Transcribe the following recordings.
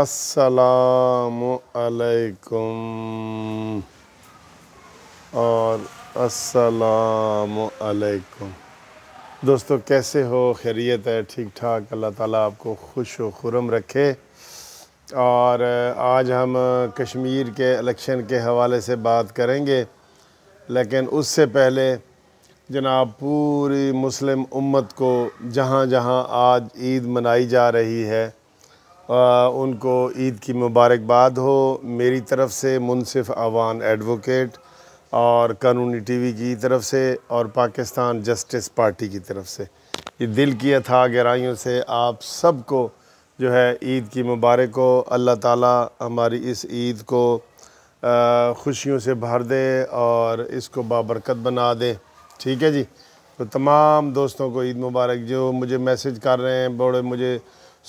असलकुम और असलकुम दोस्तों कैसे हो खैरियत है ठीक ठाक अल्लाह ताला आपको खुश व खुरम रखे और आज हम कश्मीर के इलेक्शन के हवाले से बात करेंगे लेकिन उससे पहले जनाब पूरी मुस्लिम उम्मत को जहाँ जहाँ आज ईद मनाई जा रही है आ, उनको ईद की मुबारकबाद हो मेरी तरफ़ से मुनसिफ अवान एडवोकेट और कानूनी टीवी की तरफ से और पाकिस्तान जस्टिस पार्टी की तरफ से ये दिल किया था गहराइयों से आप सबको जो है ईद की मुबारक हो अल्लाह ताला हमारी इस ईद को ख़ुशियों से भर दे और इसको बाबरकत बना दे ठीक है जी तो तमाम दोस्तों को ईद मुबारक जो मुझे मैसेज कर रहे हैं बड़े मुझे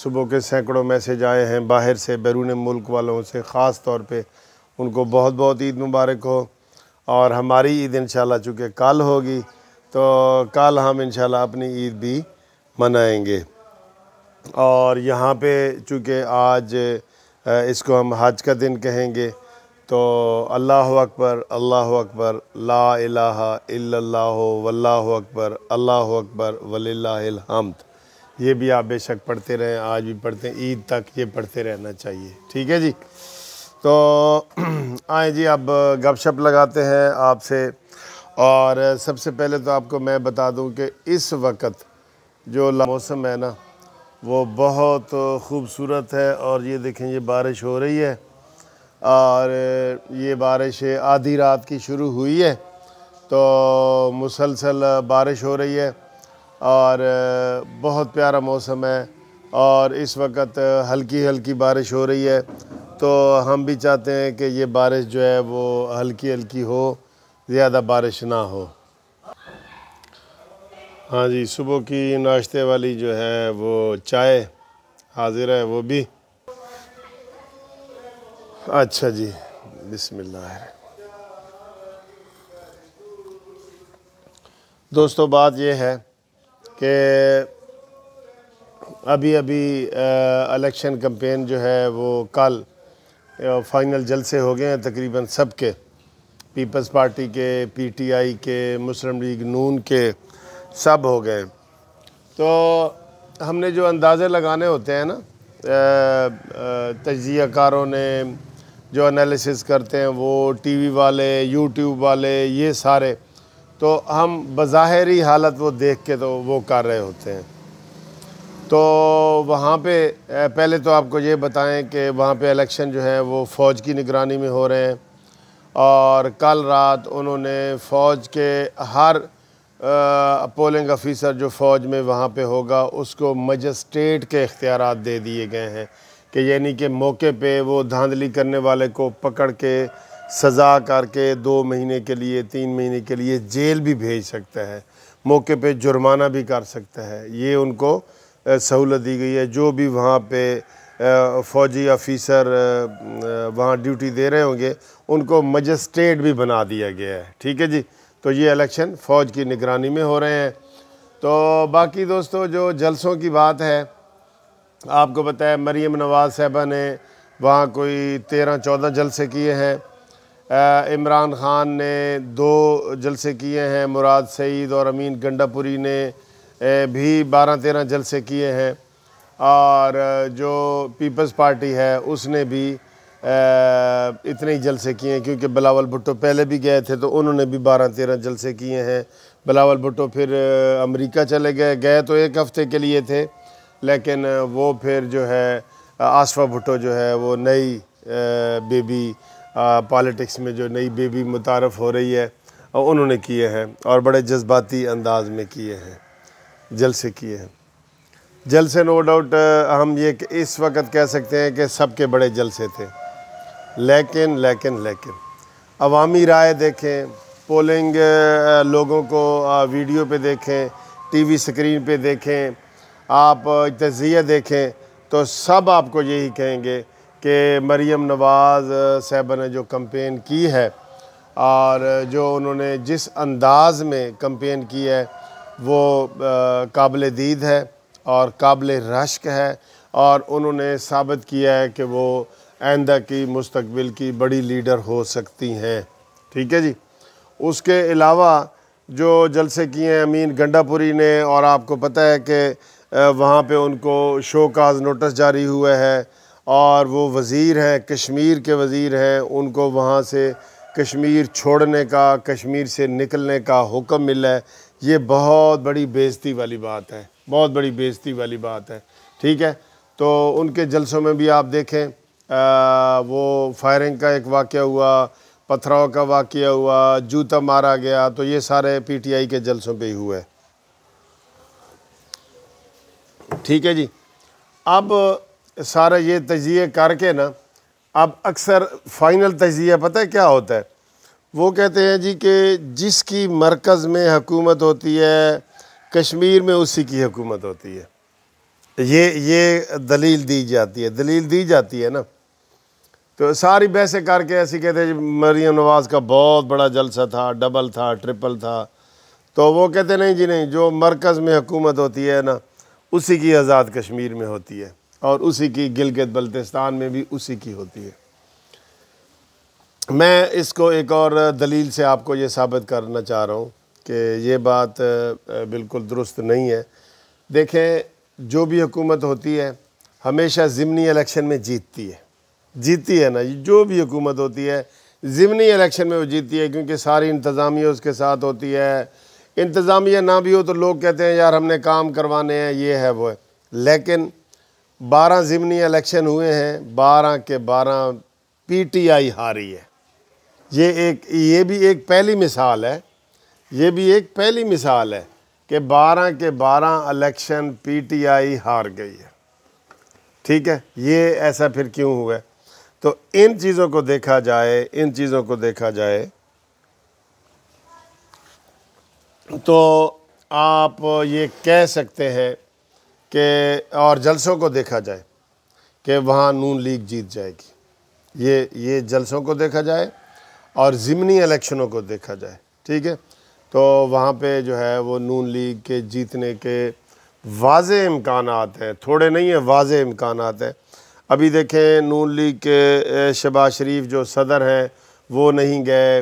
सुबह के सैकड़ों मैसेज आए हैं बाहर से बैरून मुल्क वालों से ख़ास तौर पर उनको बहुत बहुत ईद मुबारक हो और हमारी ईद इन चूँकि कल होगी तो कल हम इन अपनी ईद भी मनाएँगे और यहाँ पर चूँकि आज इसको हम हज का दिन कहेंगे तो अल्लाह अकबर अल्लाह अकबर ला अला वल्ला अकबर अल्लाह अकबर वलिल्लाहिल ये भी आप बेशक पढ़ते रहें आज भी पढ़ते हैं ईद तक ये पढ़ते रहना चाहिए ठीक है जी तो आए जी अब गपशप लगाते हैं आपसे और सबसे पहले तो आपको मैं बता दूं कि इस वक्त जो मौसम है ना वो बहुत खूबसूरत है और ये देखें ये बारिश हो रही है और ये बारिश आधी रात की शुरू हुई है तो मुसलसल बारिश हो रही है और बहुत प्यारा मौसम है और इस वक्त हल्की हल्की बारिश हो रही है तो हम भी चाहते हैं कि ये बारिश जो है वो हल्की हल्की हो ज़्यादा बारिश ना हो हाँ जी सुबह की नाश्ते वाली जो है वो चाय हाजिर है वो भी अच्छा जी बिस्मिल्लाह दोस्तों बात यह है कि अभी अभी इलेक्शन कम्पेन जो है वो कल फाइनल जलसे हो गए हैं तकरीबन सब के पीपल्स पार्टी के पीटीआई के मुस्लिम लीग नून के सब हो गए तो हमने जो अंदाज़े लगाने होते हैं ना तजियाकारों ने जो एनालिसिस करते हैं वो टीवी वाले यूट्यूब वाले ये सारे तो हम बज़ाहरी हालत वो देख के तो वो कर रहे होते हैं तो वहाँ पे पहले तो आपको ये बताएं कि वहाँ पे इलेक्शन जो है वो फ़ौज की निगरानी में हो रहे हैं और कल रात उन्होंने फ़ौज के हर पोलिंग ऑफिसर जो फ़ौज में वहाँ पे होगा उसको मजस्ट्रेट के इख्तियार दे दिए गए हैं कि यानी कि मौके पे वो धांधली करने वाले को पकड़ के सज़ा करके दो महीने के लिए तीन महीने के लिए जेल भी भेज सकता है मौके पे जुर्माना भी कर सकता है ये उनको सहूलत दी गई है जो भी वहाँ पे फ़ौजी अफिसर वहाँ ड्यूटी दे रहे होंगे उनको मजिस्ट्रेट भी बना दिया गया है ठीक है जी तो ये इलेक्शन फ़ौज की निगरानी में हो रहे हैं तो बाकी दोस्तों जो जलसों की बात है आपको बताया मरीम नवाज़ साहबा ने वहाँ कोई तेरह चौदह जलसे किए हैं इमरान ख़ान ने दो जलसे किए हैं मुराद सईद और अमीन गंडापुरी ने भी बारह तेरह जलसे किए हैं और जो पीपल्स पार्टी है उसने भी इतने ही जलसे किए हैं क्योंकि बिलावल भुट्टो पहले भी गए थे तो उन्होंने भी बारह तेरह जलसे किए हैं बिलावल भुट्टो फिर अमेरिका चले गए गए तो एक हफ़्ते के लिए थे लेकिन वो फिर जो है आसफा भुट्टो जो है वो नई बेबी पॉलिटिक्स में जो नई बेबी मुतारफ़ हो रही है उन्होंने किए हैं और बड़े जज्बाती अंदाज में किए हैं जलसे किए हैं जलसे नो डाउट हम ये इस वक्त कह सकते हैं कि सब के बड़े जलसे थे लेकिन लेकिन लेकिन अवामी राय देखें पोलिंग लोगों को वीडियो पे देखें टीवी स्क्रीन पे देखें आप तजिया देखें तो सब आपको यही कहेंगे कि मरीम नवाज़ साहबा ने जो कम्पेन की है और जो उन्होंने जिस अंदाज में कम्पेन की है वो काबिल दीद है और काबिल रश्क है और उन्होंने साबित किया है कि वो आइंदा की मुस्तबिल की बड़ी लीडर हो सकती हैं ठीक है जी उसके अलावा जो जलसे किए हैं अमीन गंडापुरी ने और आपको पता है कि वहाँ पे उनको शो काज नोटिस जारी हुआ है और वो वज़ीर हैं कश्मीर के वज़ीर हैं उनको वहाँ से कश्मीर छोड़ने का कश्मीर से निकलने का हुक्म मिला है ये बहुत बड़ी बेइज्जती वाली बात है बहुत बड़ी बेइज्जती वाली बात है ठीक है तो उनके जलसों में भी आप देखें आ, वो फायरिंग का एक वाक़ हुआ पथराव का वाक़ हुआ जूता मारा गया तो ये सारे पीटीआई के जलसों पे ही हुए ठीक है जी अब सारा ये तजिए करके ना अब अक्सर फ़ाइनल तजिया पता है क्या होता है वो कहते हैं जी कि जिसकी मरकज़ में हकूमत होती है कश्मीर में उसी की हकूमत होती है ये ये दलील दी जाती है दलील दी जाती है ना तो सारी बहसें करके ऐसी कहते हैं मरियम नवाज़ का बहुत बड़ा जलसा था डबल था ट्रिपल था तो वो कहते नहीं जी नहीं जो मरकज़ में हुकूमत होती है ना उसी की आज़ाद कश्मीर में होती है और उसी की गिलगित बल्तिस्तान में भी उसी की होती है मैं इसको एक और दलील से आपको ये साबित करना चाह रहा हूँ कि ये बात बिल्कुल दुरुस्त नहीं है देखें जो भी हुकूमत होती है हमेशा ज़िमनी इलेक्शन में जीतती है जीतती है ना जो भी हुकूमत होती है ज़मनी इलेक्शन में वो जीतती है क्योंकि सारी इंतज़ामिया उसके साथ होती है इंतज़ामिया ना भी हो तो लोग कहते हैं यार हमने काम करवाने हैं ये है वो है लेकिन बारह ज़मनी इलेक्शन हुए हैं बारह के बारह पीटीआई हारी है ये एक ये भी एक पहली मिसाल है ये भी एक पहली मिसाल है कि बारह के बारह इलेक्शन पीटीआई हार गई है ठीक है ये ऐसा फिर क्यों हुआ है तो इन चीज़ों को देखा जाए इन चीज़ों को देखा जाए तो आप ये कह सकते हैं कि और जलसों को देखा जाए कि वहाँ नून लीग जीत जाएगी ये ये जलसों को देखा जाए और ज़मनी इलेक्शनों को देखा जाए ठीक है तो वहाँ पे जो है वो नून लीग के जीतने के वाज इम्कान हैं थोड़े नहीं हैं वाज इम्कान हैं अभी देखें नून लीग के शबाज शरीफ जो सदर हैं वो नहीं गए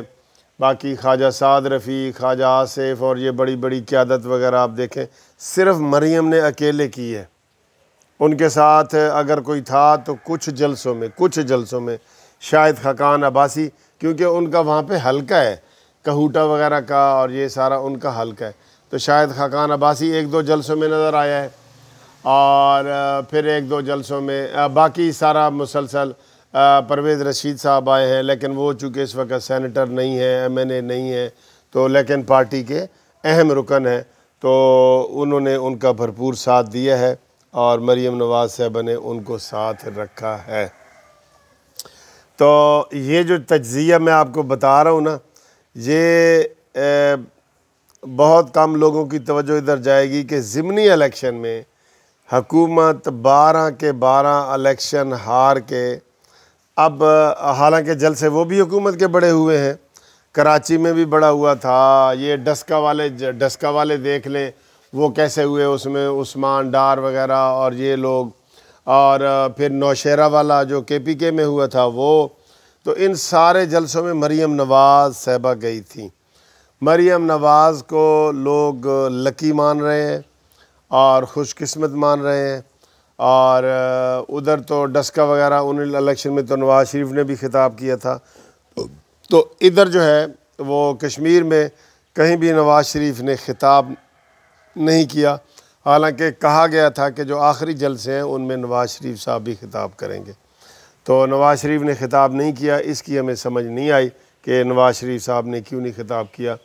बाकी ख्वाजा साद रफ़ी ख्वाजा आसिफ और ये बड़ी बड़ी क्यादत वगैरह आप देखें सिर्फ मरियम ने अकेले की है उनके साथ अगर कोई था तो कुछ जलसों में कुछ जलसों में शायद खकान अब्बासी क्योंकि उनका वहाँ पे हल्का है कहूटा वगैरह का और ये सारा उनका हल्का है तो शायद खकान अब्बासी एक दो जलसों में नज़र आया है और फिर एक दो जलसों में बाकी सारा मुसलसल परवेज़ रशीद साहब आए हैं लेकिन वो चूँकि इस वक्त सैनिटर नहीं है एम एन ए नहीं है तो लेकिन पार्टी के अहम रुकन हैं तो उन्होंने उनका भरपूर साथ दिया है और मरीम नवाज़ साहबा ने उनको साथ रखा है तो ये जो तजिया मैं आपको बता रहा हूँ ना ये ए, बहुत कम लोगों की तवज्जो इधर जाएगी कि ज़िमनी इलेक्शन में हकूमत बारह के बारह इलेक्शन हार के अब हालांकि जल से वो भी हुकूमत के बड़े हुए हैं कराची में भी बड़ा हुआ था ये डस्का वाले डस्का वाले देख लें वो कैसे हुए उसमें उस्मान डार वगैरह और ये लोग और फिर नौशेरा वाला जो के पी के में हुआ था वो तो इन सारे जलसों में मरीम नवाज़ साहबा गई थी मरीम नवाज़ को लोग लकी मान रहे हैं और खुशकस्मत मान रहे हैं और उधर तो डस्का वगैरह उन इलेक्शन में तो नवाज़ शरीफ ने भी खिताब किया था तो इधर जो है वो कश्मीर में कहीं भी नवाज़ शरीफ ने खिताब नहीं किया हालांकि कहा गया था कि जो आखिरी जलसे हैं उनमें नवाज़ शरीफ साहब भी खिताब करेंगे तो नवाज़ शरीफ ने खिताब नहीं किया इसकी हमें समझ नहीं आई कि नवाज़ शरीफ साहब ने क्यों नहीं खिताब किया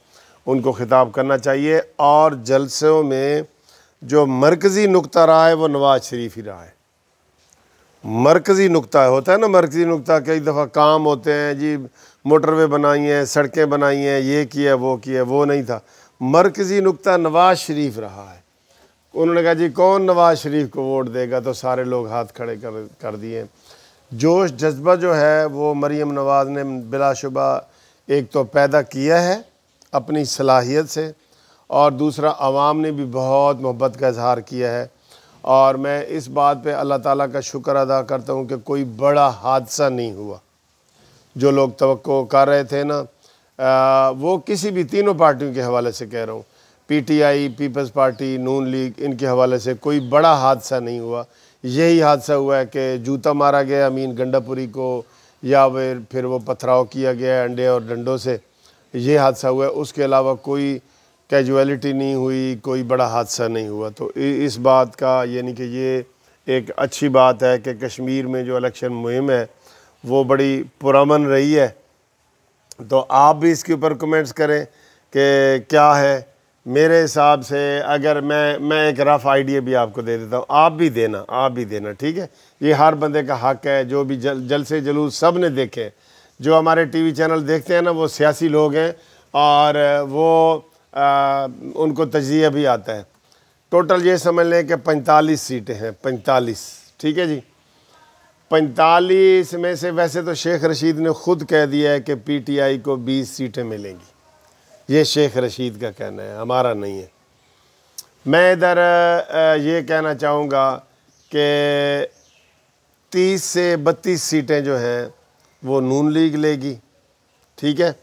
उनको खिताब करना चाहिए और जलसों में जो मरकज़ी नुकता रहा है वो नवाज शरीफ ही रहा है मरकज़ी नुकता होता है ना मरकज़ी नुकता कई दफ़ा काम होते हैं जी मोटरवे बनाई हैं सड़कें बनाई हैं ये किया वो किया वो नहीं था मरकज़ी नुकता नवाज शरीफ रहा है उन्होंने कहा जी कौन नवाज शरीफ को वोट देगा तो सारे लोग हाथ खड़े कर कर दिए जोश जज्बा जो है वो मरीम नवाज़ ने बिलाशुबा एक तो पैदा किया है अपनी सलाहियत से और दूसरा आवाम ने भी बहुत मोहब्बत का इजहार किया है और मैं इस बात पे अल्लाह ताला का शुक्र अदा करता हूँ कि कोई बड़ा हादसा नहीं हुआ जो लोग तो कर रहे थे ना आ, वो किसी भी तीनों पार्टियों के हवाले से कह रहा हूँ PTI Peoples Party Noon League इनके हवाले से कोई बड़ा हादसा नहीं हुआ यही हादसा हुआ है कि जूता मारा गया अमीन गंडापुरी को या फिर वो पथराव किया गया अंडे और डंडों से ये हादसा हुआ है उसके अलावा कोई कैजुअलिटी नहीं हुई कोई बड़ा हादसा नहीं हुआ तो इस बात का यानी कि ये एक अच्छी बात है कि कश्मीर में जो इलेक्शन मुहिम है वो बड़ी पुरमन रही है तो आप भी इसके ऊपर कमेंट्स करें कि क्या है मेरे हिसाब से अगर मैं मैं एक रफ़ आइडिया भी आपको दे देता हूँ आप भी देना आप भी देना ठीक है ये हर बंदे का हक है जो भी जल जलसे जलूस सब ने देखे जो हमारे टीवी चैनल देखते हैं ना वो सियासी लोग हैं और वो आ, उनको तजिया भी आता है टोटल ये समझ लें कि 45 सीटें हैं 45 ठीक है जी 45 में से वैसे तो शेख रशीद ने ख़ुद कह दिया है कि पीटीआई को 20 सीटें मिलेंगी ये शेख रशीद का कहना है हमारा नहीं है मैं इधर ये कहना चाहूँगा कि 30 से 32 सीटें जो हैं वो नून लीग लेगी ठीक है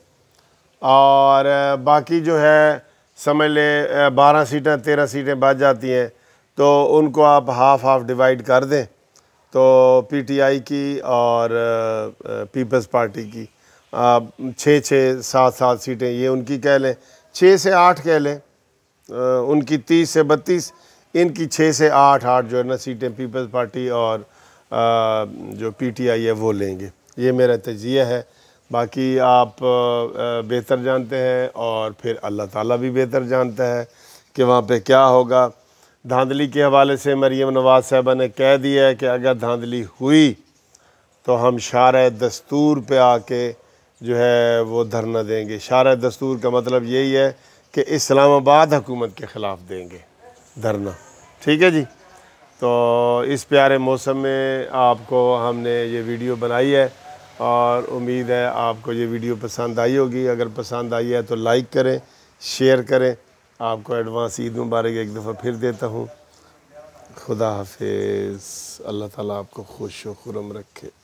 और बाकी जो है समझ लें बारह सीटें तेरह सीटें बच जाती हैं तो उनको आप हाफ हाफ डिवाइड कर दें तो पीटीआई की और पीपल्स पार्टी की छः छः सात सात सीटें ये उनकी कह लें छः से आठ कह लें उनकी तीस से बत्तीस इनकी छः से आठ आठ जो है ना सीटें पीपल्स पार्टी और जो पीटीआई है वो लेंगे ये मेरा तजिया है बाकी आप बेहतर जानते हैं और फिर अल्लाह ताला भी बेहतर जानता है कि वहाँ पे क्या होगा धांधली के हवाले से मरीम नवाज़ साहबा ने कह दिया है कि अगर धांधली हुई तो हम शार दस्तूर पे आके जो है वो धरना देंगे शार दस्तूर का मतलब यही है कि इस्लामाबाद हुकूमत के ख़िलाफ़ देंगे धरना ठीक है जी तो इस प्यारे मौसम में आपको हमने ये वीडियो बनाई है और उम्मीद है आपको ये वीडियो पसंद आई होगी अगर पसंद आई है तो लाइक करें शेयर करें आपको एडवांस ईद मुबारक एक दफ़ा फिर देता हूँ खुदा हाफिज़ अल्लाह ताला आपको खुश खुरम रखे